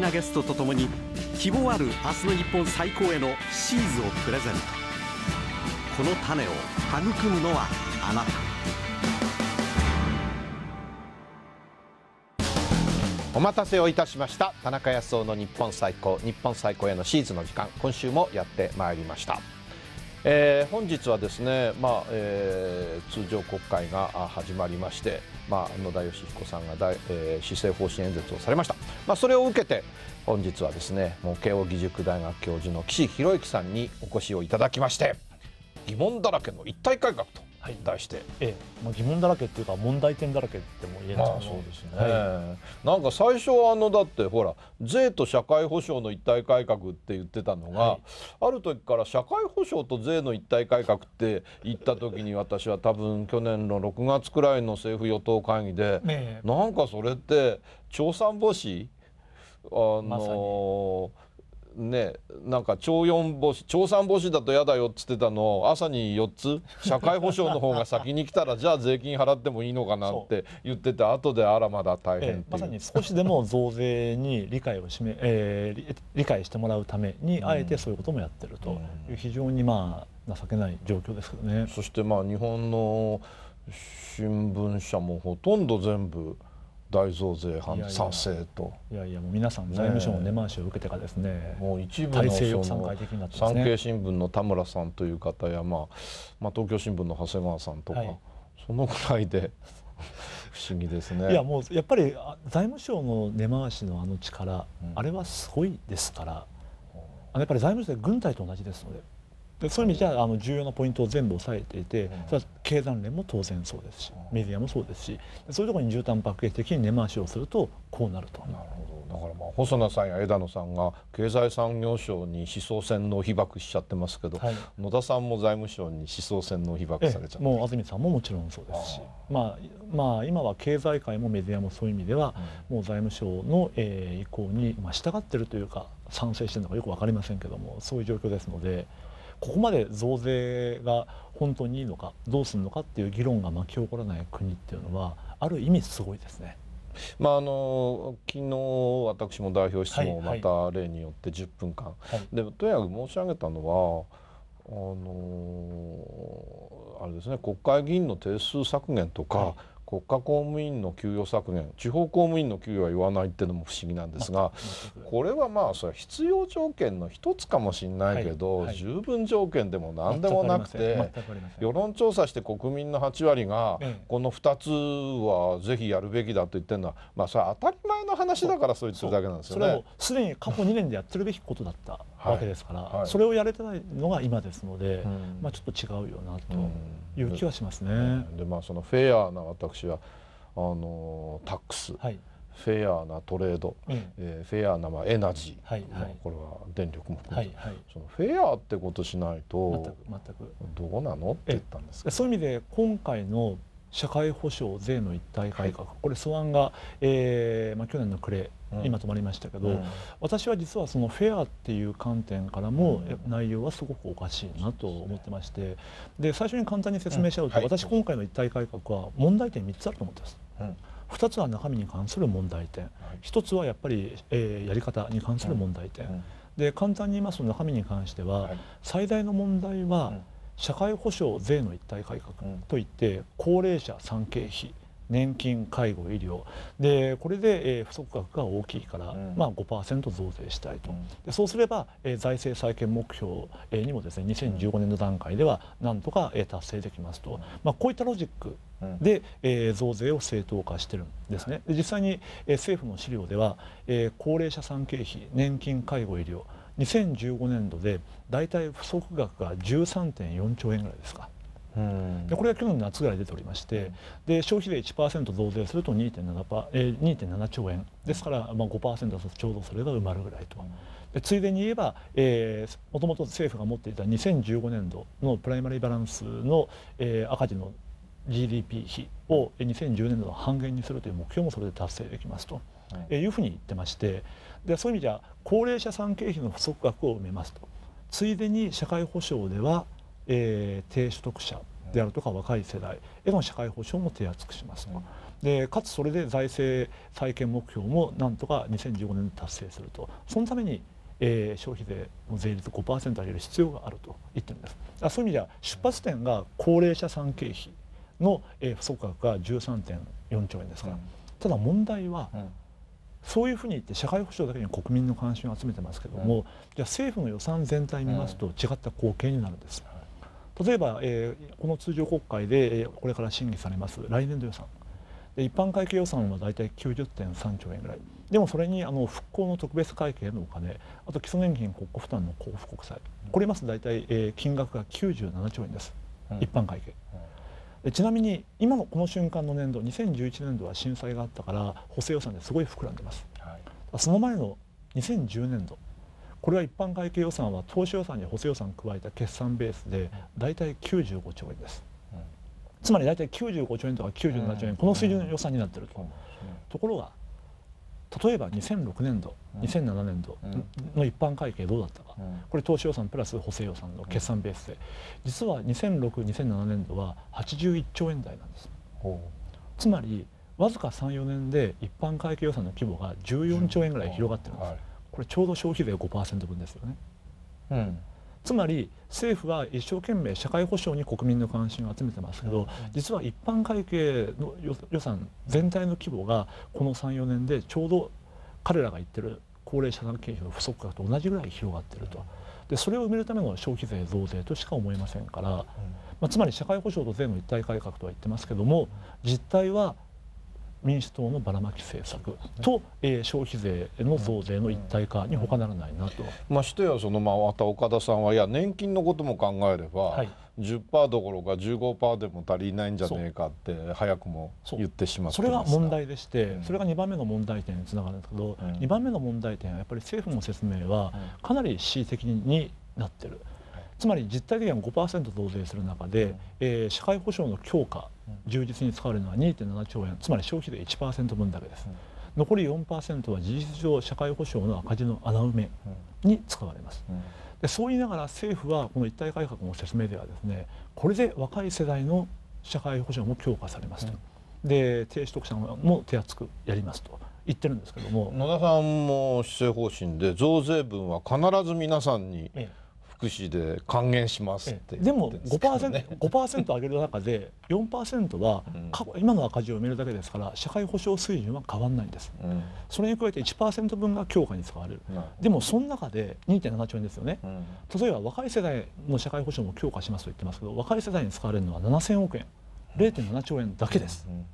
なゲストとともに希望ある明日の日本最高へのシーズをプレゼントこの種を育むのはあなたお待たせをいたしました田中康夫の日本最高日本最高へのシーズンの時間今週もやってまいりましたえー、本日はですね、まあえー、通常国会が始まりまして、まあ、野田佳彦さんが大、えー、施政方針演説をされました、まあ、それを受けて本日はですね慶應義塾大学教授の岸博之さんにお越しをいただきまして疑問だらけの一体改革と対して、ええまあ、疑問だらけっていうか問題点だらけっても言えないですそうですね、はい、なんか最初はあのだってほら税と社会保障の一体改革って言ってたのが、はい、ある時から社会保障と税の一体改革って言った時に私は多分去年の6月くらいの政府与党会議で、ね、なんかそれって調査防止あの、まねなんか超四防止超3だと嫌だよっつってたのを朝に4つ社会保障の方が先に来たらじゃあ税金払ってもいいのかなって言ってて後であらまだ大変、ええ、まさに少しでも増税に理解をめ、えー、理解してもらうためにあえてそういうこともやってるという、非常にまあ情けない状況ですけどね。そしてまあ日本の新聞社もほとんど全部大増税反賛成といやいやもう皆さん財務省の根回しを受けてからですね、ね、もう一部の産経新聞の田村さんという方や、まあ、まあ東京新聞の長谷川さんとか、はい、そのくらいで 不思議ですねいやもうやっぱり財務省の根回しのあの力、うん、あれはすごいですから、やっぱり財務省で軍隊と同じですので。でそういう意味じゃあの重要なポイントを全部押さえていて、それは経団連も当然そうですしメディアもそうですしそういうところに絨毯爆撃的に根回しをするとこうなると。なるほどだからまあ細野さんや枝野さんが経済産業省に思想洗脳被爆しちゃってますけど、はい、野田さんも財務省に思想洗脳被爆されちゃってもう安住さんももちろんそうですしまあ、まあ今は経済界もメディアもそういう意味では、うん、もう財務省の、えー、意向に、まあ、従ってるというか賛成してるのかよく分かりませんけどもそういう状況ですので。ここまで増税が本当にいいのかどうするのかっていう議論が巻き起こらない国っていうのはある意味すごいですね。まあ、あの昨日私も代表質問をまた例によって10分間、はいはい、でとにかく申し上げたのはあのあれですね国会議員の定数削減とか、はい国家公務員の給与削減地方公務員の給与は言わないっていうのも不思議なんですがこれはまあそれ必要条件の一つかもしれないけど、はいはい、十分条件でも何でもなくて世論調査して国民の8割がこの2つはぜひやるべきだと言ってるのはまあそれは当たり前の話だからそう言ってるだけなんですよね。それをすでに過去2年でやってるべきことだったわけですから、はいはい、それをやれてないのが今ですので、うん、まあちょっと違うよなという気はしますね。うん、でまあそのフェアな私はあのタックス、はい、フェアなトレード、うん、えー、フェアなまあエナジー、はいはいまあ、これは電力も含めて、はいはい、そのフェアってことしないとどうなのって言ったんですそういう意味で今回の社会保障税の一体改革、はい、これ素案が、えーまあ、去年の暮れ、うん、今止まりましたけど、うん、私は実はそのフェアっていう観点からも、内容はすごくおかしいなと思ってまして、で最初に簡単に説明しちゃうと、はい、私今回の一体改革は問題点3つあると思ってます。2つは中身に関する問題点、はい、1つはやっぱり、えー、やり方に関する問題点、で簡単に言いますと中身に関しては、最大の問題は、社会保障税の一体改革といって高齢者産経費年金介護医療でこれで、えー、不足額が大きいから、うん、まあ、5%増税したいと、うん、でそうすれば、えー、財政再建目標にもですね2015年の段階ではなんとか、えー、達成できますと、うん、まあ、こういったロジックで、えー、増税を正当化してるんですねで実際に、えー、政府の資料では、えー、高齢者産経費年金介護医療2015年度で大体不足額が13.4兆円ぐらいですか。でこれは去年の夏ぐらい出ておりましてで消費税1%増税すると 2.7, えー、兆円ですから、まあ5、5%だとちょうどそれが埋まるぐらいと。でついでに言えば、えもともと政府が持っていた2015年度のプライマリーバランスの、えー、赤字の GDP 比を2010年度の半減にするという目標もそれで達成できますと。いうふうに言ってましてでそういう意味では高齢者産経費の不足額を埋めますとついでに社会保障では、えー、低所得者であるとか若い世代への社会保障も手厚くしますと。でかつそれで財政再建目標もなんとか2015年に達成するとそのために、えー、消費税の税率5%上げる必要があると言ってるんですあそういう意味では出発点が高齢者産経費の、えー、不足額が13.4兆円ですから、うん、ただ問題は、うんそういうふうに言って社会保障だけに国民の関心を集めてますけども、じゃあ政府の予算全体見ますと違った光景になるんです。例えば、えー、この通常国会でこれから審議されます来年度予算で一般会計予算は大体90.3兆円ぐらいでもそれにあの復興の特別会計のお金あと基礎年金国庫負担の交付国債これますと大体、えー、金額が97兆円です、うん、一般会計。うんでちなみに今のこの瞬間の年度2011年度は震災があったから補正予算ですごい膨らんでます、はい、その前の2010年度これは一般会計予算は投資予算に補正予算加えた決算ベースで大体95兆円です、うん、つまり大体95兆円とか97兆円、うん、この水準の予算になってると、うん、ところが例えば2006年度2007年度の一般会計どうだったか、これ投資予算プラス補正予算の決算ベースで実は20062007年度は81兆円台なんです。つまりわずか34年で一般会計予算の規模が14兆円ぐらい広がってるんです、これちょうど消費税5%分ですよね、うん、つまり政府は一生懸命社会保障に国民の関心を集めてますけど、実は一般会計の予算全体の規模がこの34年でちょうど彼らが言ってる高齢者産経費の不足額と同じぐらい広がってると。でそれを埋めるための消費税増税としか思えませんから、まあ、つまり社会保障と税の一体改革とは言ってますけども実態は民主党のばらまき政策と、えー、消費税の増税の一体化に他ならないなと。まあ、してやその、まあ、また岡田さんはいや年金のことも考えれば、はい、10%どころか15%でも足りないんじゃねえかって早くも言ってしまってそれが問題でして、うん、それが2番目の問題点につながるんですけど、うん、2番目の問題点はやっぱり政府の説明はかなり恣意的になってる。つまり実体的には5%増税する中で、えー、社会保障の強化充実に使われるのは2.7兆円つまり消費税1%分だけです、残り4%は事実上社会保障の赤字の穴埋めに使われます、でそう言いながら政府はこの一体改革の説明ではですねこれで若い世代の社会保障も強化されますと、で低所得者も手厚くやりますと言ってるんですけども野田さんも施政方針で増税分は必ず皆さんに、福祉で還元しますってでも 5%, 5上げる中で4%は過去今の赤字を埋めるだけですから社会保障水準は変わらないんです、うん、それに加えて1%分が強化に使われる、うん、でもその中で2.7兆円ですよね、うん、例えば若い世代の社会保障も強化しますと言ってますけど若い世代に使われるのは7000億円0.7兆円だけです。うん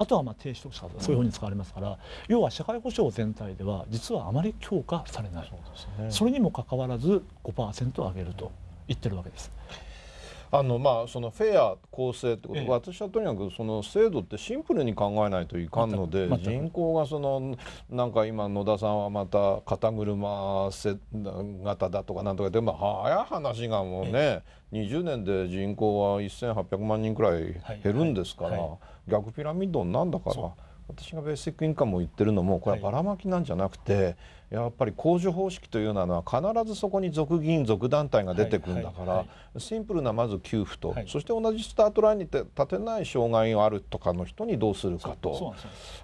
あとはまあ低所得者そういうふうに使われますから、要は社会保障全体では実はあまり強化されないそ,、れにもかかわらず5%上げると言ってるわけです。あのまあそのフェア公正ってこと、ええ、私はとにかくその制度ってシンプルに考えないといかんので、人口がそのなんか今野田さんはまた肩車型だとかなんとかでも早い話がもうね、え、20年で人口は1800万人くらい減るんですから、はいはいはい、逆ピラミッドなんだから。私がベーシックインカムを言ってるのもこれはばらまきなんじゃなくて、やっぱり控除方式というのは必ずそこに属議員属団体が出てくるんだから、シンプルなまず給付と、そして同じスタートラインに立てない障害があるとかの人にどうするかと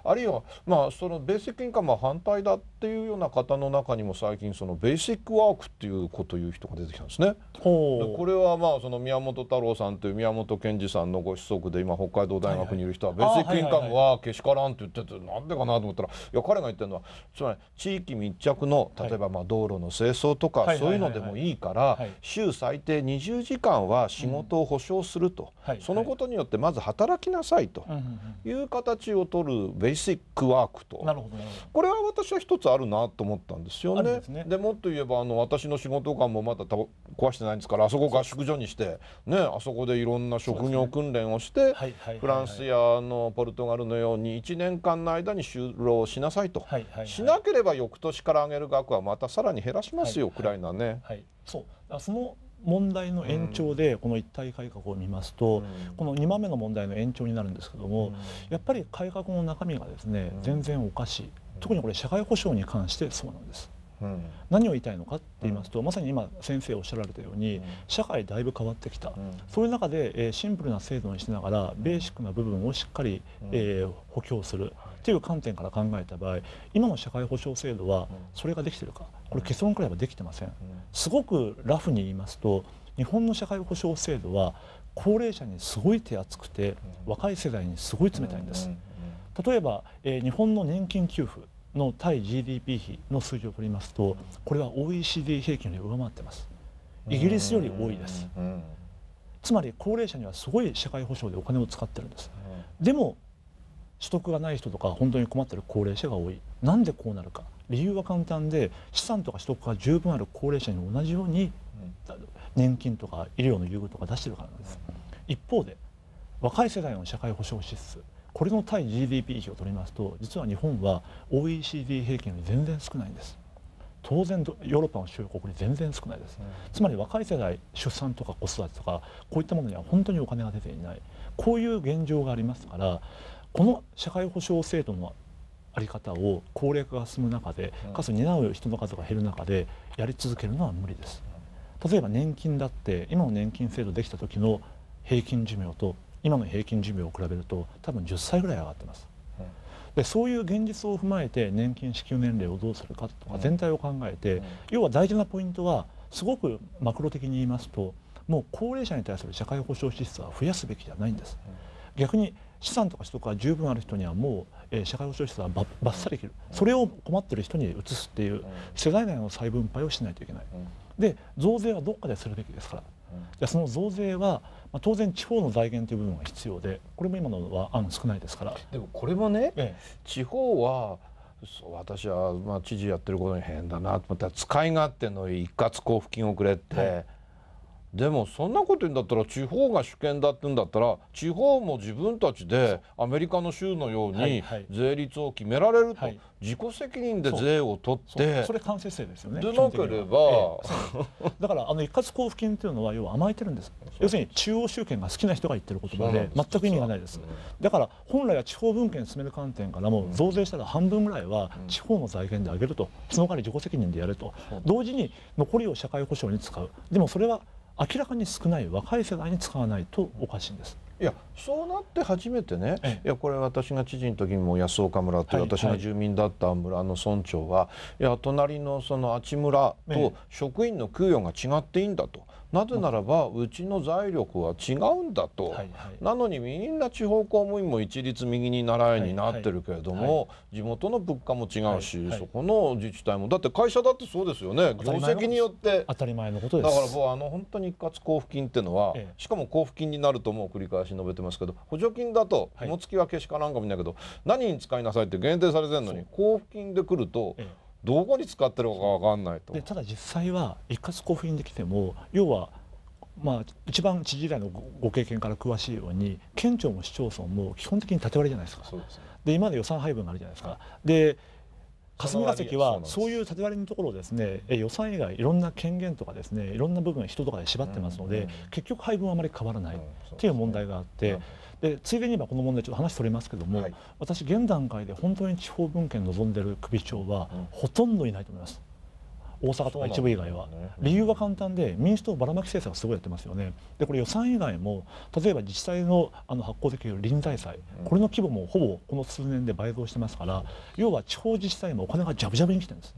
あるいは、まあ、そのベーシックインカムは反対だっていうような方の中にも最近そのベーシックワークっていうことを言う人が出てきたんですね。これはまあその宮本太郎さんという宮本賢治さんのご子息で今北海道大学にいる人はベーシックインカムはけしからんって言っててなんでかなと思ったらいや彼が言ってるのはつまり地域民着の例えばまあ道路の清掃とかそういうのでもいいから週最低20時間は仕事を保障すると、そのことによってまず働きなさいという形を取るベーシックワークとこれは私は一つあるなと思ったんですよね。でもっと言えばあの私の仕事感もまだ壊してないんですからあそこ合宿所にして、ね、あそこでいろんな職業訓練をして、フランスやのポルトガルのように1年間の間に就労しなさいと、しなければ翌年から上げる額はまたさらに減らしますよ、ウクライナね。はい、そうその問題の延長でこの一体改革を見ますと、うん、この2番目の問題の延長になるんですけども、うん、やっぱり改革の中身がですね、うん、全然おかしい特にこれ社会保障に関してそうなんです。何を言いたいのかって言いますと、まさに今先生おっしゃられたように、社会だいぶ変わってきた、そういう中で、えー、シンプルな制度にしながらベーシックな部分をしっかり、えー、補強する、っていう観点から考えた場合今の社会保障制度はそれができてるかこれ結論くらいはできてません。すごくラフに言いますと日本の社会保障制度は高齢者にすごい手厚くて若い世代にすごい冷たいんです。例えば、えー、日本の年金給付の対 GDP 比の数字を取りますとこれは OECD 平均よ上回ってますイギリスより多いですつまり高齢者にはすごい社会保障でお金を使ってるんですでも取得がない人とか本当に困ってる高齢者が多いなんでこうなるか理由は簡単で資産とか取得が十分ある高齢者に同じように年金とか医療の優遇とか出してるからなんです一方で若い世代の社会保障支出これの対 GDP 比を取りますと実は日本は OECD 平均より全然少ないんです当然ヨーロッパの主要国に全然少ないです、つまり若い世代出産とか子育てとかこういったものには本当にお金が出ていないこういう現状がありますからこの社会保障制度の在り方を高齢化が進む中でかつ担う人の数が減る中でやり続けるのは無理です例えば年金だって今の年金制度できた時の平均寿命と今の平均寿命を比べると多分10歳ぐらい上がってますでそういう現実を踏まえて年金支給年齢をどうするかとか全体を考えて要は大事なポイントはすごくマクロ的に言いますともう高齢者に対する社会保障支出は増やすべきじゃないんです逆に資産とか取得が十分ある人にはもう、えー、社会保障施設はばばっさり切るそれを困ってる人に移すっていう世代内の再分配をしないといけない。で増税はどっかでするべきですから。じゃその増税は、まあ、当然地方の財源という部分が必要でこれも今のは案少ないですからでもこれもね、ええ、地方はそう私はまあ知事やってることに変だなと思ったら使い勝手の一括交付金をくれって、はい、でもそんなこと言うんだったら地方が主権だって言うんだったら地方も自分たちでアメリカの州のように税率を決められると、はいはい、自己責任で税を取ってそれ完成制ですよねでなければ、ええ、だからあの一括交付金っていうのは要は甘えてるんです要するに中央集権が好きな人が言ってる言葉で全く意味がないです、だから本来は地方分権進める観点からも増税したら半分ぐらいは地方の財源で上げるとその代わり自己責任でやると同時に残りを社会保障に使うでもそれは明らかに少ない若い世代に使わないとおかしいんです。いやそうなって初めてね、いやこれ私が知事の時にも安岡村って、私が住民だった村の村長は、はい、いや隣のそのあち村と職員の給与が違っていいんだと。なぜならばうちの財力は違うんだと、はいはい、なのにみんな地方公務員も一律右に習いになってるけれども、地元の物価も違うし、そこの自治体もだって会社だってそうですよね業績によって当たり前のことですだからうあの本当に一括交付金っていうのは、ええ、しかも交付金になるともう繰り返し述べてますけど補助金だと紐付きはけしかなんかもいないけど、何に使いなさいって限定されてるのに交付金で来ると、ええどこに使ってるか分かんないとただ実際は一括交付金できても要はまあ、一番知事以外のご経験から詳しいように県庁も市町村も基本的に縦割りじゃないですかで、ね、今まで予算配分があるじゃないですかで霞が関はそういう縦割りのところをですね予算以外いろんな権限とかですねいろんな部分人とかで縛ってますので、うん、結局配分はあまり変わらないという問題があって。でついでに言えばこの問題ちょっと話それますけども、はい、私現段階で本当に地方分権望んでる首長はほとんどいないと思います。大阪とか一部以外は、ね、理由は簡単で民主党ばらまき政策をすごいやってますよねでこれ予算以外も例えば自治体のあの発行できる臨済債これの規模もほぼこの数年で倍増してますから要は地方自治体もお金がじゃぶじゃぶに来てるんです。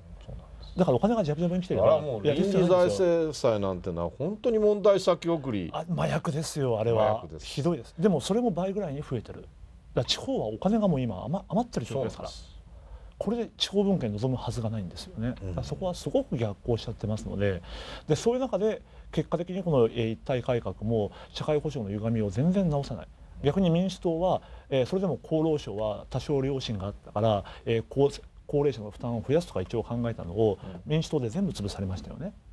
だからお金がじゃぶじゃぶに来てるからもう臨時財政債なんてのは本当に問題先送りあ麻薬ですよあれはひどいですでもそれも倍ぐらいに増えてるだ地方はお金がもう今余ってる状況ですから。これで地方分権望むはずがないんですよね、うん、そこはすごく逆行しちゃってますのででそういう中で結果的にこの一体改革も社会保障の歪みを全然直さない逆に民主党は、えー、それでも厚労省は多少良心があったから、えー、高高齢者の負担を増やすとか一応考えたのを民主党で全部潰されましたよね。うん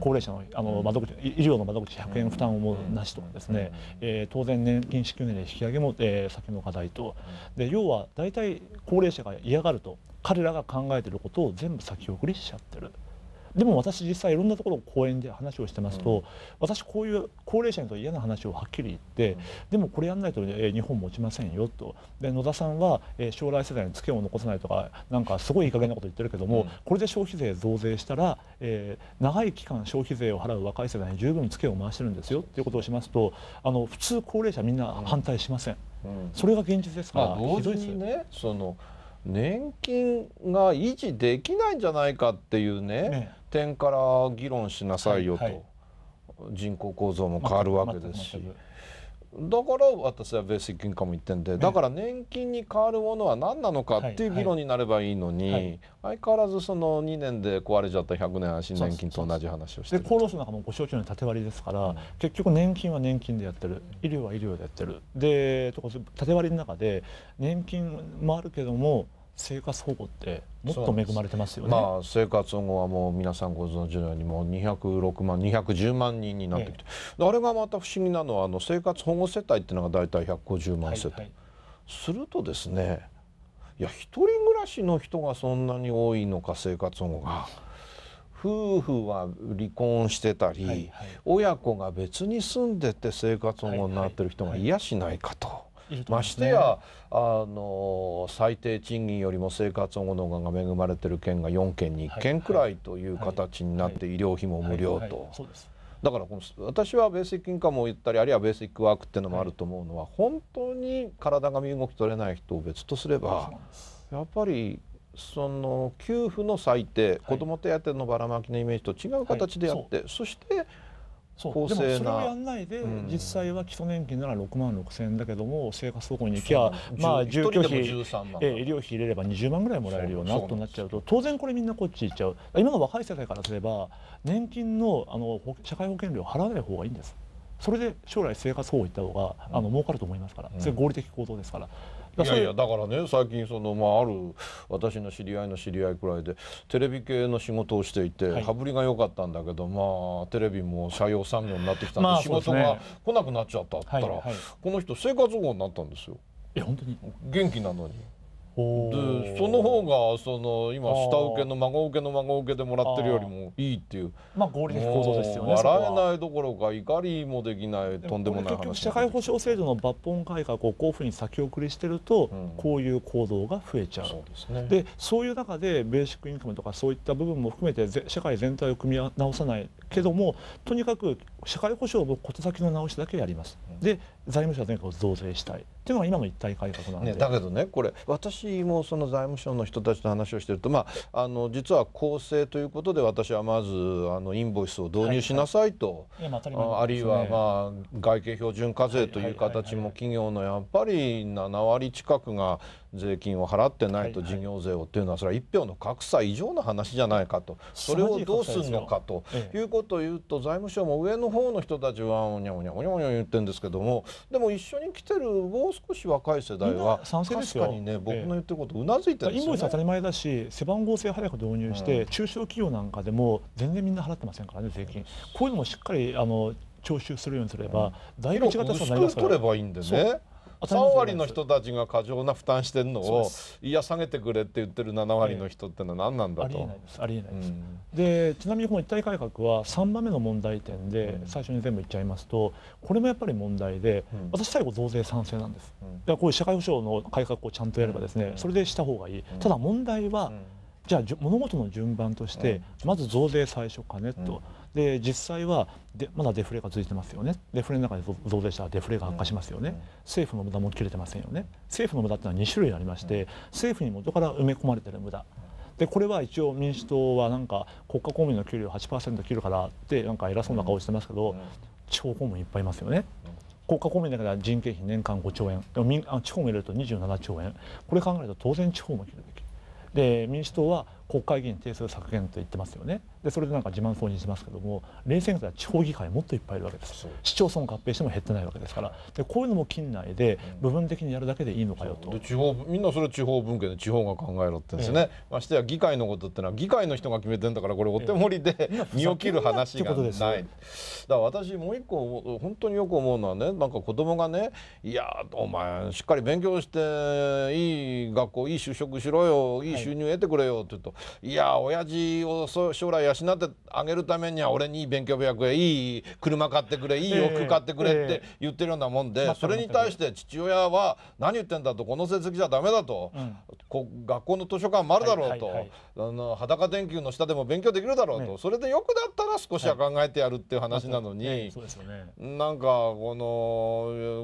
高齢者のあの窓口医療の窓口100円負担をもなしとかですね、えー、当然年金支給年齢引き上げも、えー、先の課題とで要は大体高齢者が嫌がると彼らが考えていることを全部先送りしちゃってる。でも私実際いろんなところを講演で話をしてますと、うん、私こういう高齢者にと嫌な話をはっきり言って、うん、でもこれやらないと、え日本持ちませんよとで野田さんは、え将来世代にツケを残さないとかなんかすごいいい加減なこと言ってるけども、うん、これで消費税増税したら、えー、長い期間消費税を払う若い世代に十分ツケを回してるんですよっていうことをしますとあの普通高齢者みんな反対しません。それが現実ですから、まあ、同時にねその年金が維持できないんじゃないかっていうね、ね点から議論しなさいよと、はいはい、人口構造も変わるわけですし。だから私はベーシックインカム言ってんでだから年金に変わるものは何なのかっていう議論になればいいのに、はいはい、相変わらずその2年で壊れちゃった100年足年金と同じ話をしてるで厚労省なんかもご承知の縦割りですから、うん、結局年金は年金でやってる医療は医療でやってるでとか縦割りの中で年金もあるけども生活保護ってもっと恵まれてますよね。まあ、生活保護はもう皆さんご存知のようにもう206万210万人になってきて、あれがまた不思議なのはあの生活保護世帯っていうのが大体150万世帯、はいはい、するとですねいや一人暮らしの人がそんなに多いのか生活保護が。夫婦は離婚してたり、はいはい、親子が別に住んでて生活保護になってる人がいやしないかと。はいはいましてやあの最低賃金よりも生活保護のが恵まれてる県が4県に1県くらいという形になって、医療費も無料と。だからこの私はベーシックインカムを言ったりあるいはベーシックワークっていうのもあると思うのは、本当に体が身動き取れない人を別とすればやっぱりその給付の最低、子ども手当のばらまきのイメージと違う形でやって、そしてそうでもそれをやんないで、実際は基礎年金なら6万6千円だけども生活保護に行きゃまあ住居費、え医療費入れれば20万ぐらいもらえるようなとなっちゃうと当然これみんなこっち行っちゃう今の若い世代からすれば年金のあの社会保険料払わない方がいいんですそれで将来生活保護行った方があの儲かると思いますからそれ合理的行動ですから。いやいやだからね最近その、まあ、ある私の知り合いの知り合いくらいでテレビ系の仕事をしていて、はい、羽振りが良かったんだけど、まあ、テレビも社用産業になってきたんで、まあ、仕事が来なくなっちゃったったら、はいはい、この人生活保護になったんですよ。いや本当に元気なのに。でその方がその今下請けの孫請けの孫請けでもらってるよりもいいっていうまあ合理的構造ですよね笑えないどころか怒りもできないとんでもない話社会保障制度の抜本改革をこういうふうに先送りしてると、こういう行動が増えちゃう、うん、で、そういう中でベーシックインカムとかそういった部分も含めて社会全体を組み直さないけどもとにかく社会保障を小手先の直しだけやります。で財務省全国を造したいていうのが今の一体改革なんで、ね、だけどねこれ私もその財務省の人たちと話をしてると、まあ、あの実は公正ということで私はまずあのインボイスを導入しなさいと、はいはいね、あるいは、まあ、外形標準課税という形も企業のやっぱり7割近くが税金を払ってないと事業税をっていうのはそれは一票の格差以上の話じゃないかとそれをどうするのかということを言うと財務省も上の方の人たちはおにゃおにゃおにゃおにゃ言ってるんですけどもでも一緒に来てるもう少し若い世代は確かにね僕の言ってることうなずいてるんですよ、ね、インボイス当たり前だし背番号制早く導入して、うん、中小企業なんかでも全然みんな払ってませんからね税金こういうのもしっかりあの徴収するようにすれば、だいぶ違った差になりますから。取ればいいんでね。3割の人たちが過剰な負担してるのをいや下げてくれって言ってる7割の人ってのは何なんだと、えー、ありえないです、でちなみにこの一体改革は3番目の問題点で最初に全部言っちゃいますとこれもやっぱり問題で、うん、私最後増税賛成なんです、うん、こういう社会保障の改革をちゃんとやればですねそれでした方がいい、ただ問題は、じゃあ物事の順番として、まず増税最初かねと。で実際はでまだデフレが続いてますよねデフレの中で増税したらデフレが悪化しますよね、うん、政府の無駄も切れてませんよね政府の無駄っていうのは2種類ありまして、うん、政府に元から埋め込まれてる無駄でこれは一応民主党はなんか国家公務員の給料8%切るからってなんか偉そうな顔してますけど、うん、地方公務員いっぱいいますよね。国家公務員だから人件費年間5兆円民あ地方も入れると27兆円これ考えると当然地方も切るべきで民主党は国会議員定数削減と言ってますよねでそれでなんか自慢そうにしますけども冷戦下では地方議会もっといっぱいいるわけです市町村合併しても減ってないわけですからでこういうのも近内で部分的にやるだけでいいのかよと、うん、地方みんなそれ地方分権で地方が考えろってですね、ええ、ましてや議会のことってのは議会の人が決めてんだからこれお手盛りで、え、身を切る話がない、だから私もう一個本当によく思うのはねなんか子供がねいやお前しっかり勉強していい学校いい就職しろよいい収入得てくれよって言うと、はい、いや親父を将来養養ってあげるためには俺にいい勉強部屋くれいい車買ってくれいい洋服買ってくれって言ってるようなもんで、それに対して父親は何言ってんだとこの成績じゃダメだと、こ学校の図書館もあるだろうと、あの裸電球の下でも勉強できるだろうと、それでよくだったら少しは考えてやるっていう話なのに、なんかこ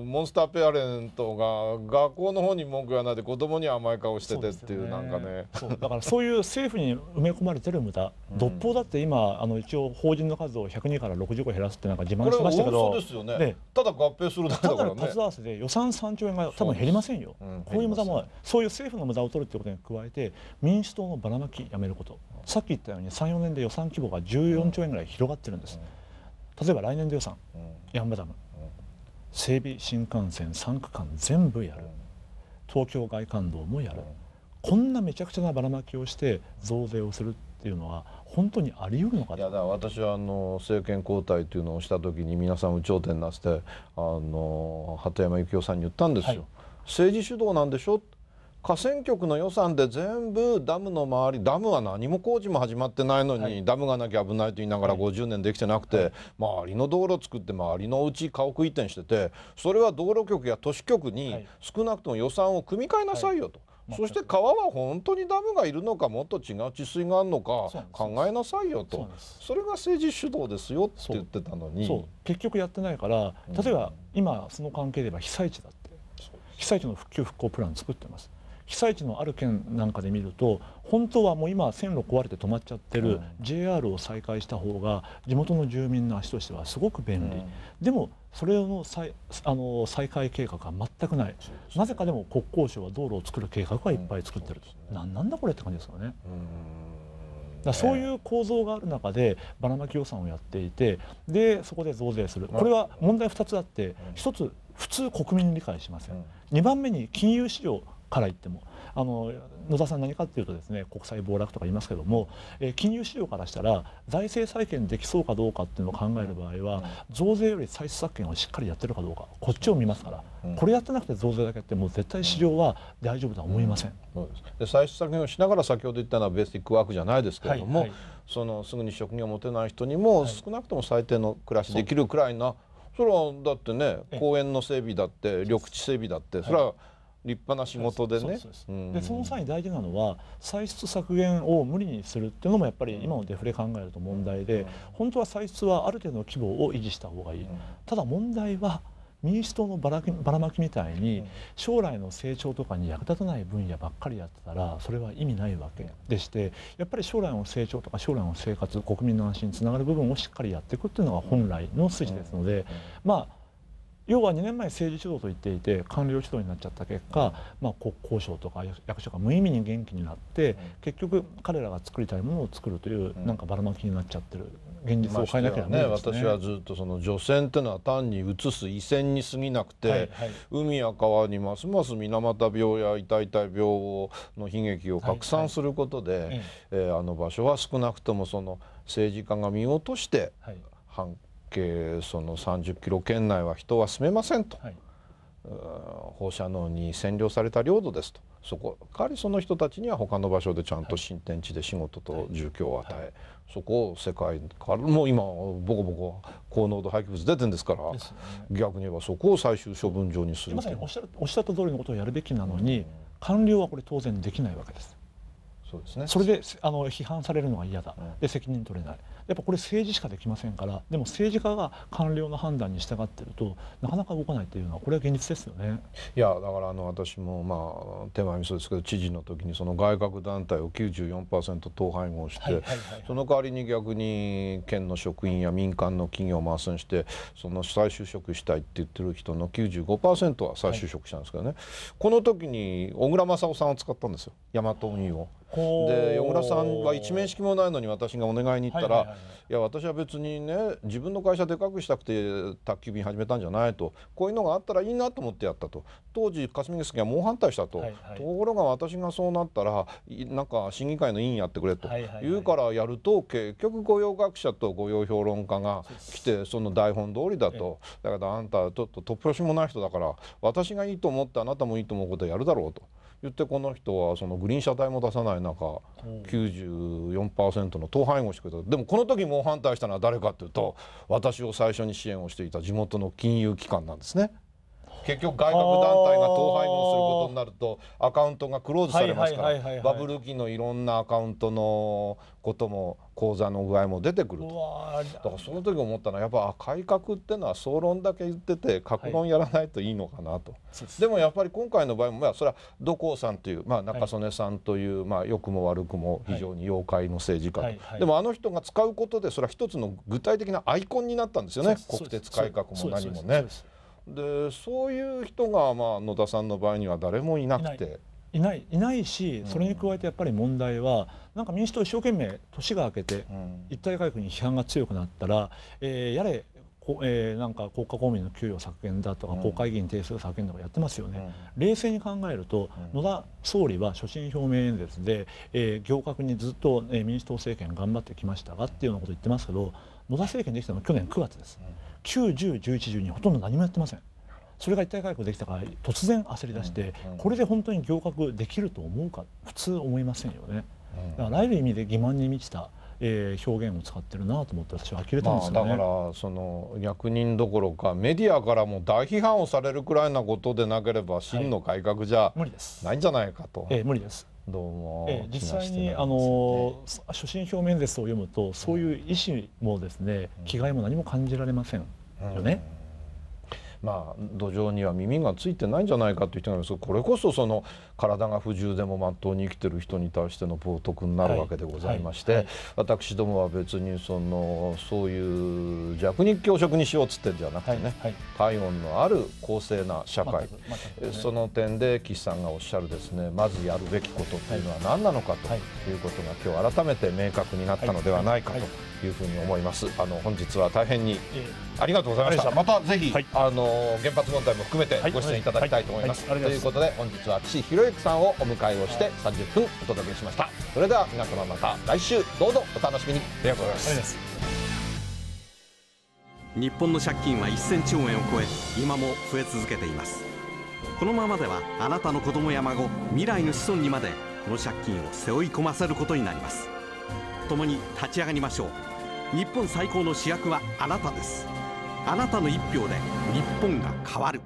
のモンスターペアレントが学校の方に文句言わないで子供に甘い顔しててっていうなんかね。だからそういう政府に埋め込まれてる無駄、独法だだって今あの一応法人の数を102から65減らすってなんか自慢してましたけどですよね、ただ合併するだけだから、ね、数合わせで予算3兆円が多分減りませんよ、うん、こういう無駄もそういう政府の無駄を取るってことに加えて民主党のばらまきやめることさっき言ったように34年で予算規模が14兆円ぐらい広がってるんです、うん、例えば来年度予算、うん、ヤンバダム、整備新幹線3区間全部やる、東京外環道もやる、こんなめちゃくちゃなばらまきをして増税をするっていうのは本当にあり得るのかいやだ私はあの政権交代というのをした時に皆さんを頂点なしてあの鳩山幸夫さんに言ったんですよ。はい、政治主導なんでしょ河川局の予算で全部ダムの周りダムは何も工事も始まってないのに、はい、ダムがなきゃ危ないと言いながら50年できてなくて、はい、周りの道路作って周りのうち家屋移転しててそれは道路局や都市局に少なくとも予算を組み替えなさいよと。はそして川は本当にダムがいるのかもっと違う治水があるのか考えなさいよとそれが政治主導ですよって言ってたのに結局やってないから例えば今その関係で言えば被災地だって被災地の復旧復興プラン作ってます。被災地のある県なんかで見ると本当はもう今線路壊れて止まっちゃってる JR を再開した方が地元の住民の足としてはすごく便利、うん、でもそれの再あの再開計画は全くないなぜかでも国交省は道路を作る計画はいっぱい作ってると、うん、なんなんだこれって感じですよね。だそういう構造がある中でばらまき予算をやっていてでそこで増税するこれは問題2つあって1つ普通国民理解しません2番目に金融市場から言ってもあの野田さん何かっていうとですね国債暴落とか言いますけども、えー、金融市場からしたら財政再建できそうかどうかっていうのを考える場合は、増税より歳出削減をしっかりやってるかどうかこっちを見ますから、これやってなくて増税だけってもう絶対市場は大丈夫とは思いません。うんうん、で歳出削減をしながら先ほど言ったのはベースティックワークじゃないですけれども、はいはい、そのすぐに職業を持てない人にも少なくとも最低の暮らしできるくらいな、はい、それはだってね公園の整備だって緑地整備だってそれは、はい立派な仕事でねでその際に大事なのは歳出削減を無理にするっていうのもやっぱり今のデフレ考えると問題で本当は歳出はある程度の規模を維持した方がいいただ問題は民主党のばらばらまきみたいに将来の成長とかに役立たない分野ばっかりやってたらそれは意味ないわけでしてやっぱり将来の成長とか将来の生活国民の安心につながる部分をしっかりやっていくっていうのが本来の筋ですのでまあ要は2年前政治指導と言っていて官僚指導になっちゃった結果、まあ、国交省とか役所が無意味に元気になって、結局彼らが作りたいものを作るという、なんかばらまきになっちゃってる現実を変えなきゃ、ねね、私はずっとその除染っていうのは単に移す移線に過ぎなくて、はいはい、海や川にますます水俣病や痛い痛い病の悲劇を拡散することで、はいはい、えー、あの場所は少なくともその政治家が見落として、はい、反計その30キロ圏内は人は住めませんと、はい、放射能に占領された領土ですとそこかわりその人たちには他の場所でちゃんと新天地で仕事と住居を与え、はいはい、そこを世界からもう今ボコボコ高濃度廃棄物出てるんですから、ね、逆に言えばそこを最終処分場にするまさにおっしゃおっしゃった通りのことをやるべきなのに、うん、官僚はこれ当然できないわけです。そうですね、それであの批判されるのが嫌だ、うん、で責任取れないやっぱこれ政治しかできませんからでも政治家が官僚の判断に従ってるとなかなか動かないというのはこれは現実ですよね。いやだからあの私もまあ手前味噌ですけど知事の時にその外郭団体を94%統廃合して、その代わりに逆に県の職員や民間の企業を麻酔してその再就職したいって言ってる人の95%は再就職したんですけどね、はい、この時に小倉正夫さんを使ったんですよ大和運輸を。で横倉さんは一面識もないのに私がお願いに行ったら「いや私は別にね自分の会社でかくしたくて宅急便始めたんじゃない」と「こういうのがあったらいいなと思ってやった」と当時霞が関は猛反対したと、はいはい、ところが私がそうなったらなんか審議会の委員やってくれと言うからやると結局御用学者と御用評論家が来てその台本通りだとだけどあんたちょっと突拍子もない人だから私がいいと思ってあなたもいいと思うことやるだろうと。言ってこの人はそのグリーン車体も出さない中94%の党配合してくれたでもこの時猛反対したのは誰かっていうと私を最初に支援をしていた地元の金融機関なんですね。結局外郭団体が統廃合することになるとアカウントがクローズされますからバブル期のいろんなアカウントのことも口座の具合も出てくるとだからその時思ったのはやっぱ改革ってのは総論だけ言ってて格論やらないといいのかなと、はい、でもやっぱり今回の場合も、まあ、それは土光さんという、まあ、中曽根さんという、はい、まあ、良くも悪くも非常に妖怪の政治家、でもあの人が使うことでそれは一つの具体的なアイコンになったんですよね国鉄改革も何もね。でそういう人が、まあ、野田さんの場合には誰もいなくて。いないいないしそれに加えてやっぱり問題は、うん、なんか民主党一生懸命年が明けて、うん、一体改革に批判が強くなったら、えー、やれえー、なんか国家公務員の給与削減だとか、国会議員定数削減とかやってますよね、うん、冷静に考えると、野田総理は所信表明演説で、えー、行革にずっと、えー、民主党政権頑張ってきましたがっていうようなこと言ってますけど野田政権できたのは去年9月です、うん、9、10、11、12ほとんど何もやってませんそれが一体改革できたから突然焦り出して、これで本当に行革できると思うか普通思いませんよね、だからあらゆる意味で欺瞞に満ちたえー、表現を使ってるなと思って私は呆れたんですよ、ねまあ、だからその役人どころかメディアからも大批判をされるくらいなことでなければ真の改革じゃ無理ですないんじゃないかと。はえー、無理ですどうも、えー、実際に、ね、あの所信表明ですを読むとそういう意思もですね、うん、気概も何も感じられませんよね。うんまあ、土壌には耳がついてないんじゃないかという人がいますがこれこそその体が不自由でもまっとうに生きてる人に対しての冒涜になるわけでございまして、私どもは別にそのそういう弱肉強食にしようっつってんじゃなくてね、体温のある公正な社会、その点で岸さんがおっしゃるですねまずやるべきことっていうのは何なのかということが今日改めて明確になったのではないかというふうに思います。あの本日は大変にありがとうございました。またぜひ、あの原発問題も含めてご出演いただきたいと思います。ということで本日は岸博之クさんをお迎えをして30分お届けしましたそれでは皆様また来週どうぞお楽しみにありがとうございます日本の借金は1000兆円を超え今も増え続けていますこのままではあなたの子供や孫未来の子孫にまでこの借金を背負い込ませることになります共に立ち上がりましょう日本最高の主役はあなたですあなたの一票で日本が変わる